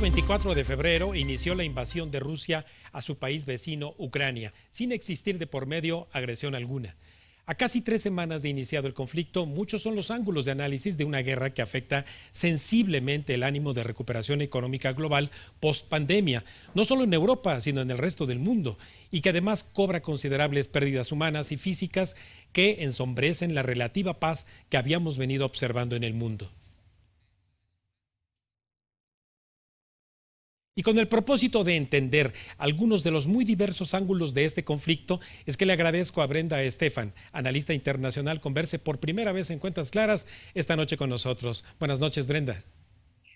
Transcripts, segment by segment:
24 de febrero inició la invasión de Rusia a su país vecino, Ucrania, sin existir de por medio agresión alguna. A casi tres semanas de iniciado el conflicto, muchos son los ángulos de análisis de una guerra que afecta sensiblemente el ánimo de recuperación económica global post pandemia, no solo en Europa, sino en el resto del mundo, y que además cobra considerables pérdidas humanas y físicas que ensombrecen la relativa paz que habíamos venido observando en el mundo. Y con el propósito de entender algunos de los muy diversos ángulos de este conflicto, es que le agradezco a Brenda Estefan, analista internacional, converse por primera vez en Cuentas Claras esta noche con nosotros. Buenas noches, Brenda.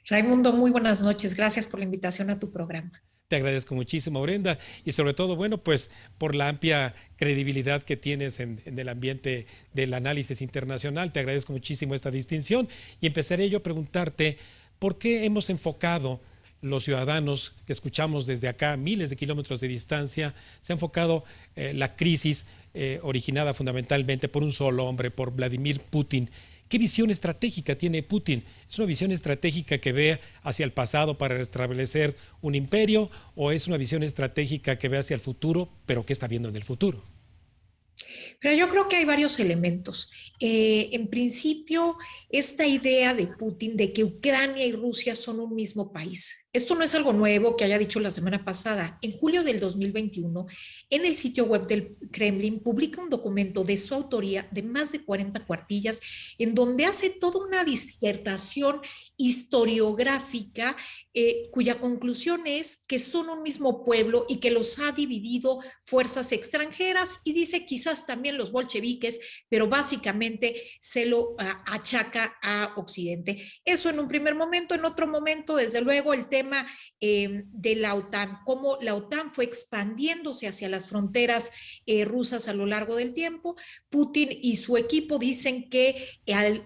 Raimundo, muy buenas noches. Gracias por la invitación a tu programa. Te agradezco muchísimo, Brenda, y sobre todo, bueno, pues por la amplia credibilidad que tienes en, en, el ambiente del análisis internacional. Te agradezco muchísimo esta distinción y empezaré yo a preguntarte por qué hemos enfocado los ciudadanos que escuchamos desde acá, miles de kilómetros de distancia, se ha enfocado eh, la crisis eh, originada fundamentalmente por un solo hombre, por Vladimir Putin. ¿Qué visión estratégica tiene Putin? ¿Es una visión estratégica que ve hacia el pasado para restablecer un imperio o es una visión estratégica que ve hacia el futuro, pero qué está viendo en el futuro? Pero yo creo que hay varios elementos. Eh, en principio, esta idea de Putin de que Ucrania y Rusia son un mismo país, esto no es algo nuevo que haya dicho la semana pasada. En julio del 2021, en el sitio web del Kremlin publica un documento de su autoría de más de 40 cuartillas, en donde hace toda una disertación historiográfica eh, cuya conclusión es que son un mismo pueblo y que los ha dividido fuerzas extranjeras y dice quizás también los bolcheviques, pero básicamente se lo ah, achaca a Occidente. Eso en un primer momento, en otro momento, desde luego, el tema tema em, de la OTAN, cómo la OTAN fue expandiéndose hacia las fronteras eh, rusas a lo largo del tiempo. Putin y su equipo dicen que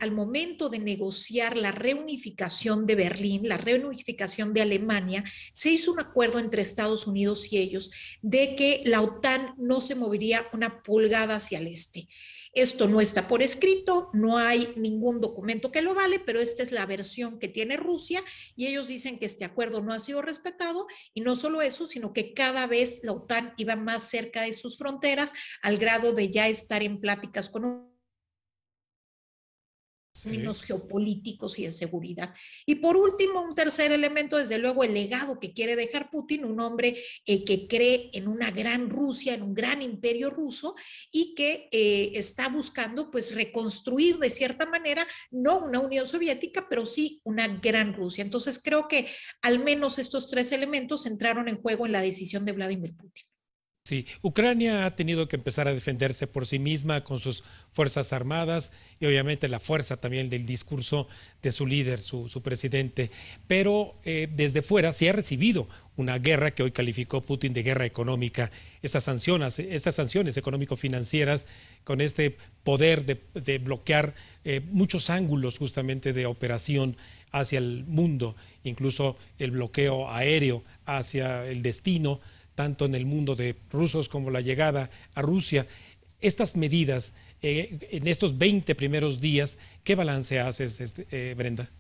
al momento de negociar la reunificación de Berlín, la reunificación de Alemania, se hizo un acuerdo entre Estados Unidos y ellos de que la OTAN no se movería una pulgada hacia el este. Esto no está por escrito, no hay ningún documento que lo vale, pero esta es la versión que tiene Rusia y ellos dicen que este acuerdo no ha sido respetado y no solo eso, sino que cada vez la OTAN iba más cerca de sus fronteras al grado de ya estar en pláticas con términos geopolíticos y de seguridad. Y por último, un tercer elemento, desde luego, el legado que quiere dejar Putin, un hombre eh, que cree en una gran Rusia, en un gran imperio ruso y que eh, está buscando pues reconstruir de cierta manera, no una Unión Soviética, pero sí una gran Rusia. Entonces creo que al menos estos tres elementos entraron en juego en la decisión de Vladimir Putin. Sí, Ucrania ha tenido que empezar a defenderse por sí misma con sus fuerzas armadas y obviamente la fuerza también del discurso de su líder, su, presidente, pero eh, desde fuera se ha recibido una guerra que hoy calificó Putin de guerra económica. Estas sanciones, estas sanciones económico-financieras con este poder de, bloquear eh, muchos ángulos justamente de operación hacia el mundo, incluso el bloqueo aéreo hacia el destino tanto en el mundo de rusos como la llegada a Rusia. Estas medidas eh, en estos 20 primeros días, ¿qué balance haces, este, eh, Brenda?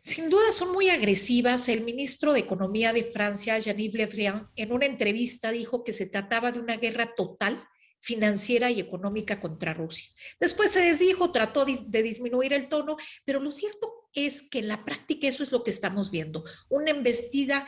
Sin duda son muy agresivas. El ministro de Economía de Francia, Jean-Yves Le Drian, en una entrevista dijo que se trataba de una guerra total financiera y económica contra Rusia. Después se desdijo, trató de disminuir el tono, pero lo cierto es que en la práctica eso es lo que estamos viendo, una embestida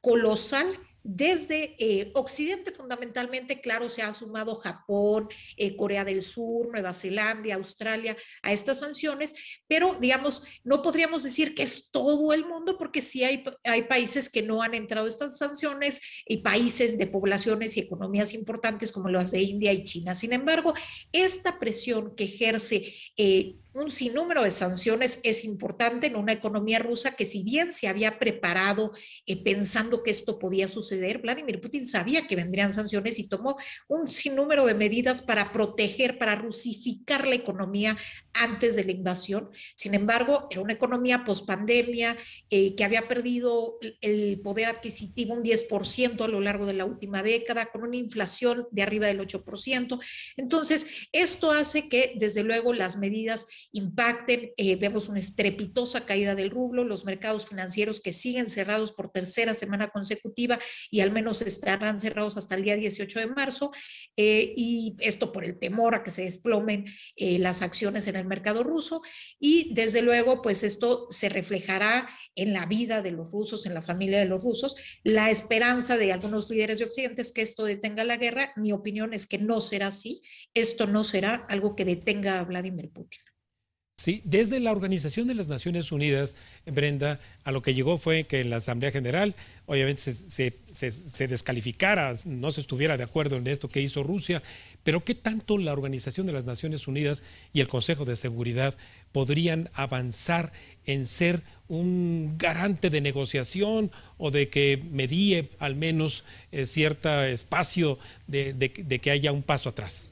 colosal desde eh, Occidente fundamentalmente, claro, se ha sumado Japón, eh, Corea del Sur, Nueva Zelanda, Australia a estas sanciones, pero digamos, no podríamos decir que es todo el mundo porque sí hay, hay países que no han entrado estas sanciones y países de poblaciones y economías importantes como las de India y China. Sin embargo, esta presión que ejerce... Eh, un sinnúmero de sanciones es importante en una economía rusa que si bien se había preparado eh, pensando que esto podía suceder, Vladimir Putin sabía que vendrían sanciones y tomó un sinnúmero de medidas para proteger, para rusificar la economía antes de la invasión. Sin embargo, era una economía post pandemia eh, que había perdido el poder adquisitivo un 10% a lo largo de la última década, con una inflación de arriba del 8%. Entonces, esto hace que, desde luego, las medidas impacten. Eh, vemos una estrepitosa caída del rublo, los mercados financieros que siguen cerrados por tercera semana consecutiva y al menos estarán cerrados hasta el día 18 de marzo. Eh, y esto por el temor a que se desplomen eh, las acciones en el mercado ruso. Y desde luego, pues esto se reflejará en la vida de los rusos, en la familia de los rusos. La esperanza de algunos líderes de Occidente es que esto detenga la guerra. Mi opinión es que no será así. Esto no será algo que detenga a Vladimir Putin. Desde la Organización de las Naciones Unidas, Brenda, a lo que llegó fue que en la Asamblea General, obviamente, se, descalificara, no se estuviera de acuerdo en esto que hizo Rusia, pero ¿qué tanto la Organización de las Naciones Unidas y el Consejo de Seguridad podrían avanzar en ser un garante de negociación o de que medie al menos eh, cierto espacio de que haya un paso atrás?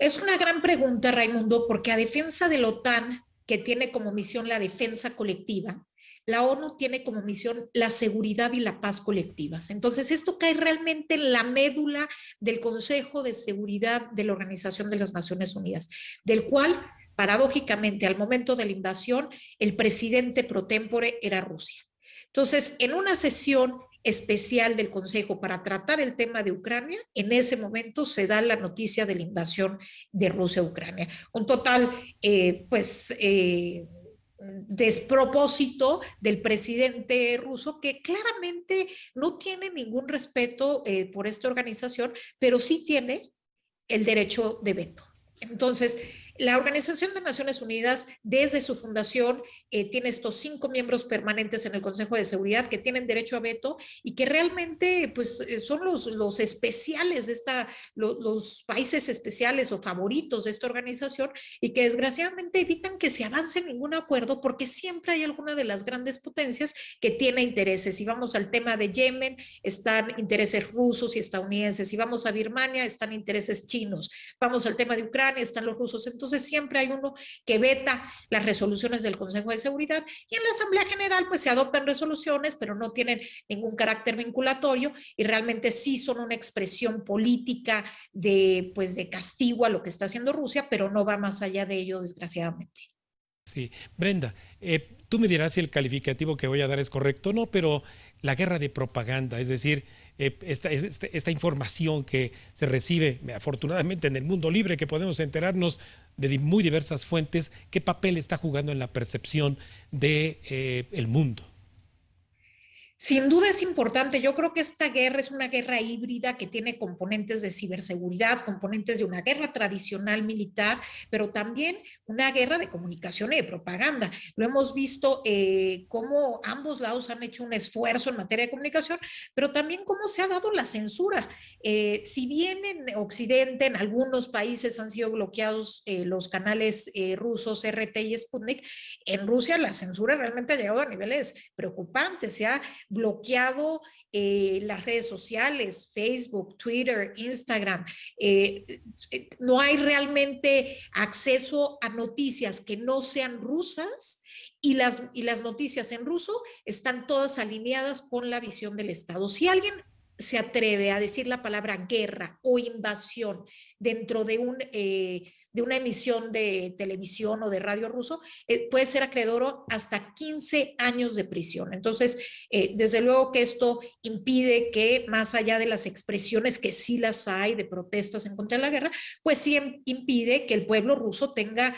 Es una gran pregunta, Raimundo, porque a defensa de la OTAN, que tiene como misión la defensa colectiva, la ONU tiene como misión la seguridad y la paz colectivas. Entonces, esto cae realmente en la médula del Consejo de Seguridad de la Organización de las Naciones Unidas, del cual, paradójicamente, al momento de la invasión, el presidente pro tempore era Rusia. Entonces, en una sesión especial del Consejo para tratar el tema de Ucrania, en ese momento se da la noticia de la invasión de Rusia a Ucrania. Un total, eh, pues... Eh, despropósito del presidente ruso que claramente no tiene ningún respeto eh, por esta organización, pero sí tiene el derecho de veto. Entonces, la Organización de Naciones Unidas, desde su fundación, eh, tiene estos cinco miembros permanentes en el Consejo de Seguridad que tienen derecho a veto y que realmente pues, eh, son los, los especiales de esta, los, países especiales o favoritos de esta organización y que desgraciadamente evitan que se avance ningún acuerdo porque siempre hay alguna de las grandes potencias que tiene intereses. Si vamos al tema de Yemen, están intereses rusos y estadounidenses. Si vamos a Birmania, están intereses chinos. Vamos al tema de Ucrania, están los rusos. Entonces, entonces siempre hay uno que veta las resoluciones del Consejo de Seguridad y en la Asamblea General pues se adoptan resoluciones, pero no tienen ningún carácter vinculatorio y realmente sí son una expresión política de pues de castigo a lo que está haciendo Rusia, pero no va más allá de ello desgraciadamente. Sí, Brenda, eh, tú me dirás si el calificativo que voy a dar es correcto o no, pero la guerra de propaganda, es decir, eh, este, esta, información que se recibe, afortunadamente en el mundo libre, que podemos enterarnos de muy diversas fuentes, qué papel está jugando en la percepción del de, eh, el mundo. Sin duda es importante. Yo creo que esta guerra es una guerra híbrida que tiene componentes de ciberseguridad, componentes de una guerra tradicional militar, pero también una guerra de comunicación y de propaganda. Lo hemos visto eh, cómo ambos lados han hecho un esfuerzo en materia de comunicación, pero también cómo se ha dado la censura. Eh, si bien en Occidente, en algunos países han sido bloqueados eh, los canales rusos RT y Sputnik, en Rusia la censura realmente ha llegado a niveles preocupantes. Se ha bloqueado eh, las redes sociales, Facebook, Twitter, Instagram. Eh, eh, no hay realmente acceso a noticias que no sean rusas. Y las, y las noticias en ruso están todas alineadas con la visión del Estado. Si alguien se atreve a decir la palabra guerra o invasión dentro de, un, eh, de una emisión de televisión o de radio ruso, eh, puede ser acreedor hasta 15 años de prisión. Entonces, eh, desde luego que esto impide que, más allá de las expresiones que sí las hay de protestas en contra de la guerra, pues sí impide que el pueblo ruso tenga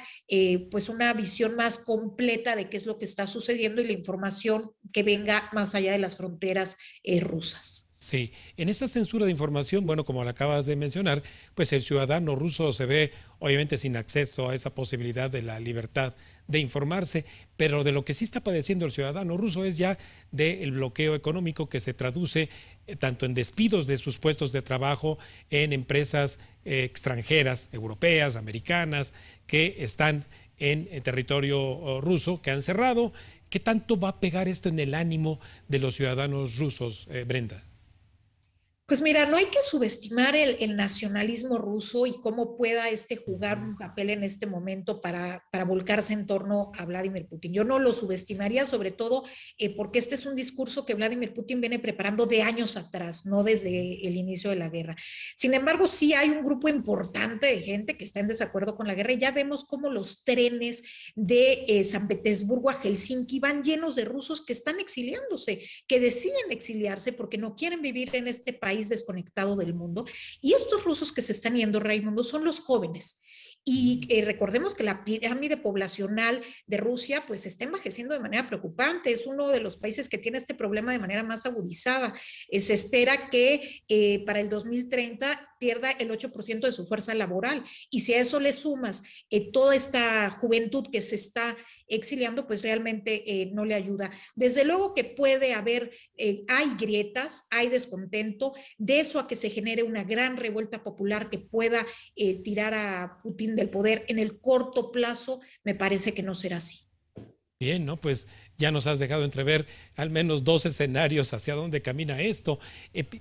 pues una visión más completa de qué es lo que está sucediendo y la información que venga más allá de las fronteras rusas. Sí, en esta censura de información, bueno, como la acabas de mencionar, pues el ciudadano ruso se ve obviamente sin acceso a esa posibilidad de la libertad de informarse, pero de lo que sí está padeciendo el ciudadano ruso es ya del bloqueo económico que se traduce eh, tanto en despidos de sus puestos de trabajo en empresas eh, extranjeras, europeas, americanas, que están en eh, territorio oh, ruso, que han cerrado. ¿Qué tanto va a pegar esto en el ánimo de los ciudadanos rusos, Brenda? Pues mira, no hay que subestimar el, nacionalismo ruso y cómo pueda este jugar un papel en este momento para, volcarse en torno a Vladimir Putin. Yo no lo subestimaría, sobre todo eh, porque este es un discurso que Vladimir Putin viene preparando de años atrás, no desde el inicio de la guerra. Sin embargo, sí hay un grupo importante de gente que está en desacuerdo con la guerra y ya vemos cómo los trenes de eh, San Petersburgo a Helsinki van llenos de rusos que están exiliándose, que deciden exiliarse porque no quieren vivir en este país desconectado del mundo. Y estos rusos que se están yendo, Raimundo, son los jóvenes. Y mm. eh, recordemos que la pirámide poblacional de Rusia pues está envejeciendo de manera preocupante, es uno de los países que tiene este problema de manera más agudizada. Eh, se espera que eh, para el 2030 pierda el 8% de su fuerza laboral y si a eso le sumas toda esta juventud que se está exiliando, pues realmente eh, no le ayuda. Desde luego que puede haber, eh, hay grietas, hay descontento, de eso a que se genere una gran revuelta popular que pueda eh, tirar a Putin del poder en el corto plazo, me parece que no será así. Bien, ¿no? Pues ya nos has dejado entrever al menos dos escenarios hacia dónde camina esto,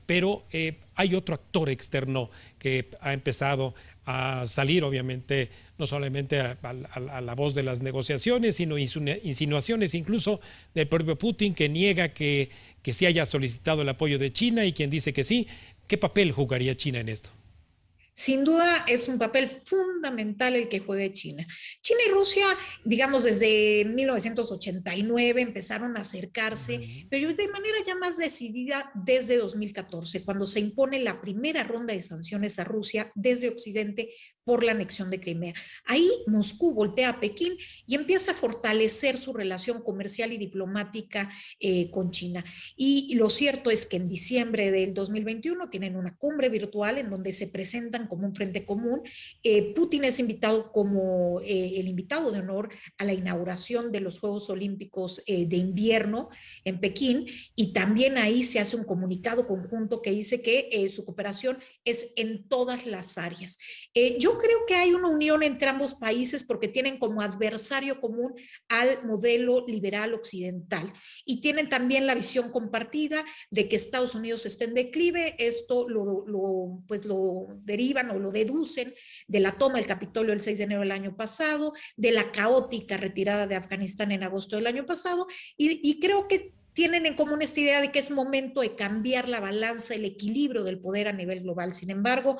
pero hay otro actor externo que ha empezado a salir, obviamente, no solamente a, la voz de las negociaciones, sino insinuaciones incluso del propio Putin que niega que, que se haya solicitado el apoyo de China y quien dice que sí. ¿Qué papel jugaría China en esto? Sin duda es un papel fundamental el que juegue China. China y Rusia, digamos, desde 1989 empezaron a acercarse, pero de manera ya más decidida desde 2014, cuando se impone la primera ronda de sanciones a Rusia desde Occidente por la anexión de Crimea. Ahí Moscú voltea a Pekín y empieza a fortalecer su relación comercial y diplomática eh, con China. Y, lo cierto es que en diciembre del 2021 tienen una cumbre virtual en donde se presentan como un frente común. Eh, Putin es invitado como eh, el invitado de honor a la inauguración de los Juegos Olímpicos de invierno en Pekín y también ahí se hace un comunicado conjunto que dice que su cooperación es en todas las áreas. yo creo que hay una unión entre ambos países porque tienen como adversario común al modelo liberal occidental y tienen también la visión compartida de que Estados Unidos está en declive. Esto lo, pues lo derivan o lo deducen de la toma del Capitolio el 6 de enero del año pasado, de la caótica retirada de Afganistán en agosto del año pasado y creo que tienen en común esta idea de que es momento de cambiar la balanza, el equilibrio del poder a nivel global. Sin embargo,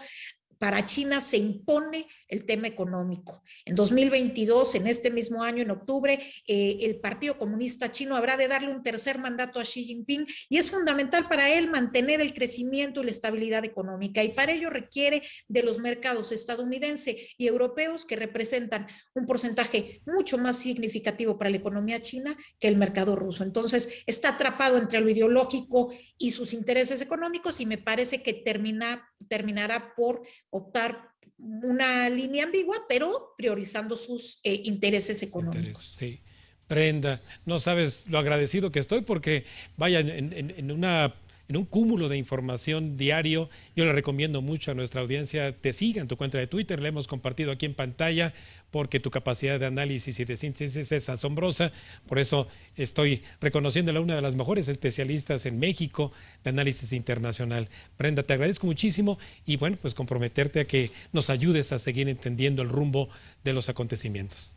para China se impone el tema económico. En 2022, en este mismo año, en octubre, eh, el Partido Comunista Chino habrá de darle un tercer mandato a Xi Jinping y es fundamental para él mantener el crecimiento y la estabilidad económica y para ello requiere de los mercados estadounidense y europeos que representan un porcentaje mucho más significativo para la economía china que el mercado ruso. Entonces, está atrapado entre lo ideológico y sus intereses económicos y me parece que termina, terminará por optar una línea ambigua, pero priorizando sus eh, intereses económicos. sí. Prenda, no sabes lo agradecido que estoy porque, vaya, en, en, en una en un cúmulo de información diario. Yo le recomiendo mucho a nuestra audiencia, te siga en tu cuenta de Twitter, la hemos compartido aquí en pantalla, porque tu capacidad de análisis y de síntesis es asombrosa. Por eso estoy reconociéndola una de las mejores especialistas en México de análisis internacional. Brenda, te agradezco muchísimo y bueno, pues comprometerte a que nos ayudes a seguir entendiendo el rumbo de los acontecimientos.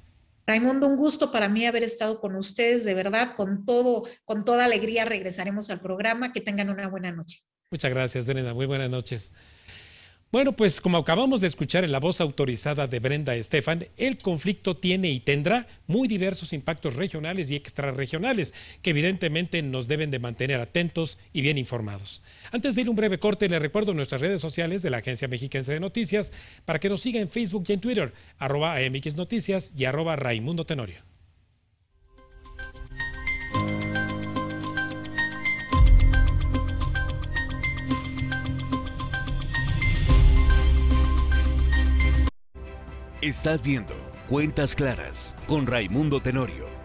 Raimundo, un gusto para mí haber estado con ustedes, de verdad, con todo, con toda alegría regresaremos al programa. Que tengan una buena noche. Muchas gracias, Elena. Muy buenas noches. Bueno, pues como acabamos de escuchar en la voz autorizada de Brenda Estefan, el conflicto tiene y tendrá muy diversos impactos regionales y extrarregionales que evidentemente nos deben de mantener atentos y bien informados. Antes de ir un breve corte, les recuerdo nuestras redes sociales de la Agencia mexicana de Noticias para que nos siga en Facebook y en Twitter, arroba AMX Noticias y arroba Raimundo Tenorio. Estás viendo Cuentas Claras con Raimundo Tenorio